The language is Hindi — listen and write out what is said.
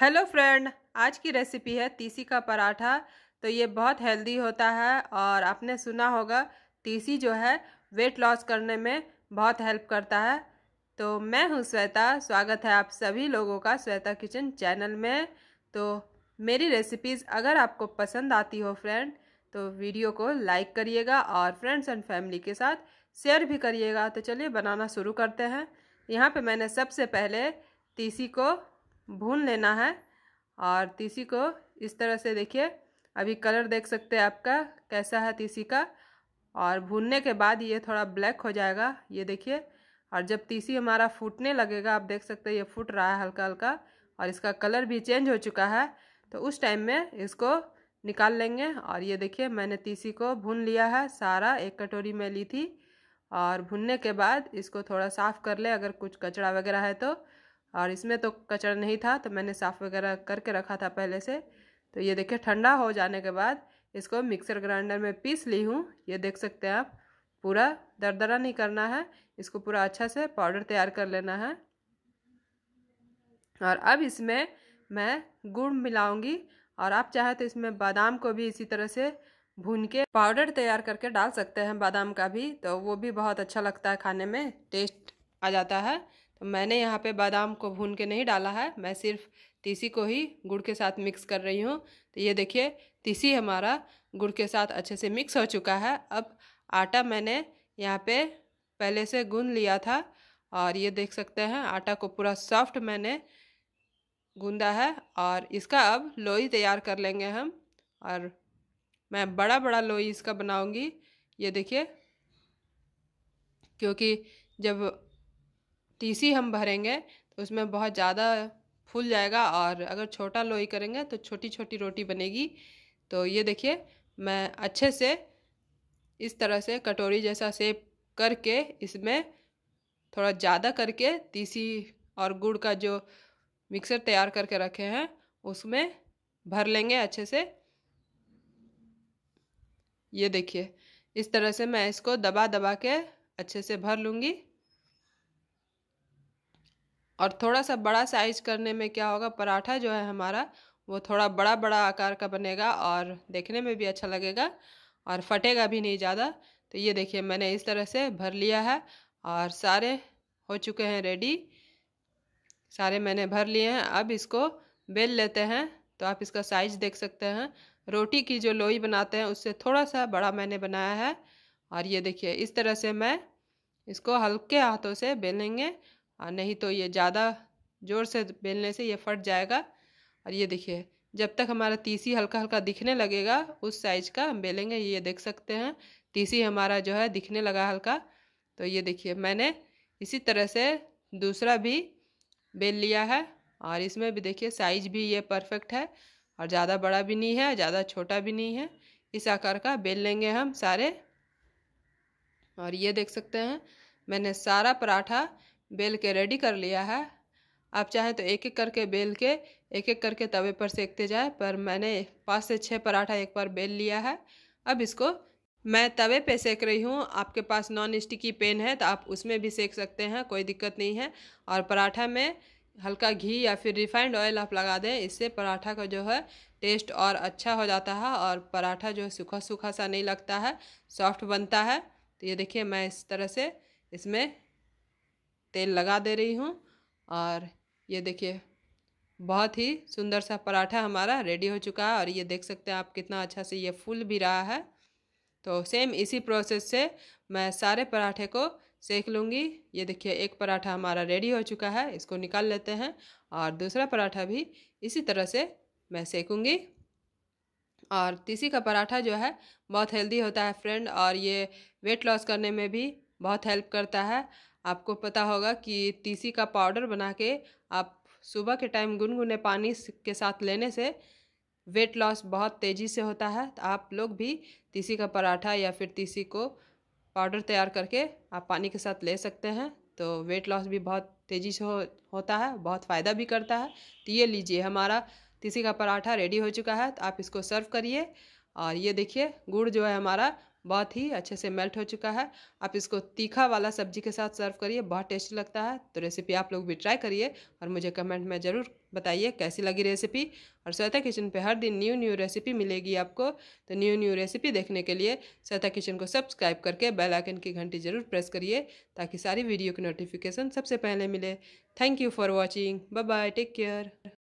हेलो फ्रेंड आज की रेसिपी है तीसी का पराठा तो ये बहुत हेल्दी होता है और आपने सुना होगा तीसी जो है वेट लॉस करने में बहुत हेल्प करता है तो मैं हूँ श्वेता स्वागत है आप सभी लोगों का श्वेता किचन चैनल में तो मेरी रेसिपीज़ अगर आपको पसंद आती हो फ्रेंड तो वीडियो को लाइक करिएगा और फ्रेंड्स एंड फैमिली के साथ शेयर भी करिएगा तो चलिए बनाना शुरू करते हैं यहाँ पे मैंने सबसे पहले तीसी को भून लेना है और तीसी को इस तरह से देखिए अभी कलर देख सकते हैं आपका कैसा है तीसी का और भूनने के बाद ये थोड़ा ब्लैक हो जाएगा ये देखिए और जब तीसी हमारा फूटने लगेगा आप देख सकते हैं ये फूट रहा है हल्का हल्का और इसका कलर भी चेंज हो चुका है तो उस टाइम में इसको निकाल लेंगे और ये देखिए मैंने तीसी को भून लिया है सारा एक कटोरी में ली थी और भुनने के बाद इसको थोड़ा साफ़ कर ले अगर कुछ कचड़ा वगैरह है तो और इसमें तो कचरा नहीं था तो मैंने साफ़ वगैरह करके रखा था पहले से तो ये देखिए ठंडा हो जाने के बाद इसको मिक्सर ग्राइंडर में पीस ली हूँ ये देख सकते हैं आप पूरा दरदरा नहीं करना है इसको पूरा अच्छा से पाउडर तैयार कर लेना है और अब इसमें मैं गुड़ मिलाऊंगी और आप चाहे तो इसमें बादाम को भी इसी तरह से भून के पाउडर तैयार करके डाल सकते हैं बादाम का भी तो वो भी बहुत अच्छा लगता है खाने में टेस्ट आ जाता है तो मैंने यहाँ पे बादाम को भून के नहीं डाला है मैं सिर्फ तीसी को ही गुड़ के साथ मिक्स कर रही हूँ तो ये देखिए तीसी हमारा गुड़ के साथ अच्छे से मिक्स हो चुका है अब आटा मैंने यहाँ पे पहले से गून लिया था और ये देख सकते हैं आटा को पूरा सॉफ्ट मैंने गूँधा है और इसका अब लोई तैयार कर लेंगे हम और मैं बड़ा बड़ा लोई इसका बनाऊँगी ये देखिए क्योंकि जब तीसी हम भरेंगे तो उसमें बहुत ज़्यादा फूल जाएगा और अगर छोटा लोई करेंगे तो छोटी छोटी रोटी बनेगी तो ये देखिए मैं अच्छे से इस तरह से कटोरी जैसा सेप करके इसमें थोड़ा ज़्यादा करके तीसी और गुड़ का जो मिक्सर तैयार करके रखे हैं उसमें भर लेंगे अच्छे से ये देखिए इस तरह से मैं इसको दबा दबा के अच्छे से भर लूँगी और थोड़ा सा बड़ा साइज करने में क्या होगा पराठा जो है हमारा वो थोड़ा बड़ा बड़ा आकार का बनेगा और देखने में भी अच्छा लगेगा और फटेगा भी नहीं ज़्यादा तो ये देखिए मैंने इस तरह से भर लिया है और सारे हो चुके हैं रेडी सारे मैंने भर लिए हैं अब इसको बेल लेते हैं तो आप इसका साइज देख सकते हैं रोटी की जो लोई बनाते हैं उससे थोड़ा सा बड़ा मैंने बनाया है और ये देखिए इस तरह से मैं इसको हल्के हाथों से बेलेंगे और नहीं तो ये ज़्यादा ज़ोर से बेलने से ये फट जाएगा और ये देखिए जब तक हमारा तीसी हल्का हल्का दिखने लगेगा उस साइज़ का हम बेलेंगे ये देख सकते हैं तीसी हमारा जो है दिखने लगा हल्का तो ये देखिए मैंने इसी तरह से दूसरा भी बेल लिया है और इसमें भी देखिए साइज भी ये परफेक्ट है और ज़्यादा बड़ा भी नहीं है ज़्यादा छोटा भी नहीं है इस आकार का बेल लेंगे हम सारे और ये देख सकते हैं मैंने सारा पराठा बेल के रेडी कर लिया है आप चाहें तो एक एक करके बेल के एक एक करके तवे पर सेकते जाए पर मैंने पाँच से छः पराठा एक बार बेल लिया है अब इसको मैं तवे पे सेक रही हूँ आपके पास नॉन स्टिकी पेन है तो आप उसमें भी सेक सकते हैं कोई दिक्कत नहीं है और पराठा में हल्का घी या फिर रिफाइंड ऑयल आप लगा दें इससे पराठा का जो है टेस्ट और अच्छा हो जाता है और पराठा जो है सूखा सूखा सा नहीं लगता है सॉफ्ट बनता है तो ये देखिए मैं इस तरह से इसमें तेल लगा दे रही हूँ और ये देखिए बहुत ही सुंदर सा पराठा हमारा रेडी हो चुका है और ये देख सकते हैं आप कितना अच्छा से ये फूल भी रहा है तो सेम इसी प्रोसेस से मैं सारे पराठे को सेक लूँगी ये देखिए एक पराठा हमारा रेडी हो चुका है इसको निकाल लेते हैं और दूसरा पराठा भी इसी तरह से मैं सेकूँगी और तीसी का पराठा जो है बहुत हेल्दी होता है फ्रेंड और ये वेट लॉस करने में भी बहुत हेल्प करता है आपको पता होगा कि तीसी का पाउडर बना के आप सुबह के टाइम गुनगुने पानी के साथ लेने से वेट लॉस बहुत तेज़ी से होता है तो आप लोग भी तीसी का पराठा या फिर तीसी को पाउडर तैयार करके आप पानी के साथ ले सकते हैं तो वेट लॉस भी बहुत तेज़ी से हो, होता है बहुत फ़ायदा भी करता है तो ये लीजिए हमारा तीसी का पराठा रेडी हो चुका है तो आप इसको सर्व करिए और ये देखिए गुड़ जो है हमारा बहुत ही अच्छे से मेल्ट हो चुका है आप इसको तीखा वाला सब्जी के साथ सर्व करिए बहुत टेस्टी लगता है तो रेसिपी आप लोग भी ट्राई करिए और मुझे कमेंट में ज़रूर बताइए कैसी लगी रेसिपी और स्वेता किचन पे हर दिन न्यू न्यू रेसिपी मिलेगी आपको तो न्यू न्यू रेसिपी देखने के लिए स्वेता किचन को सब्सक्राइब करके बेलाइकन की घंटी ज़रूर प्रेस करिए ताकि सारी वीडियो की नोटिफिकेशन सबसे पहले मिले thank you for watching bye take care